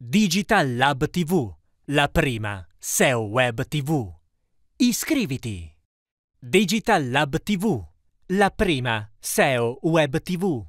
Digital Lab TV, la prima SEO Web TV. Iscriviti! Digital Lab TV, la prima SEO Web TV.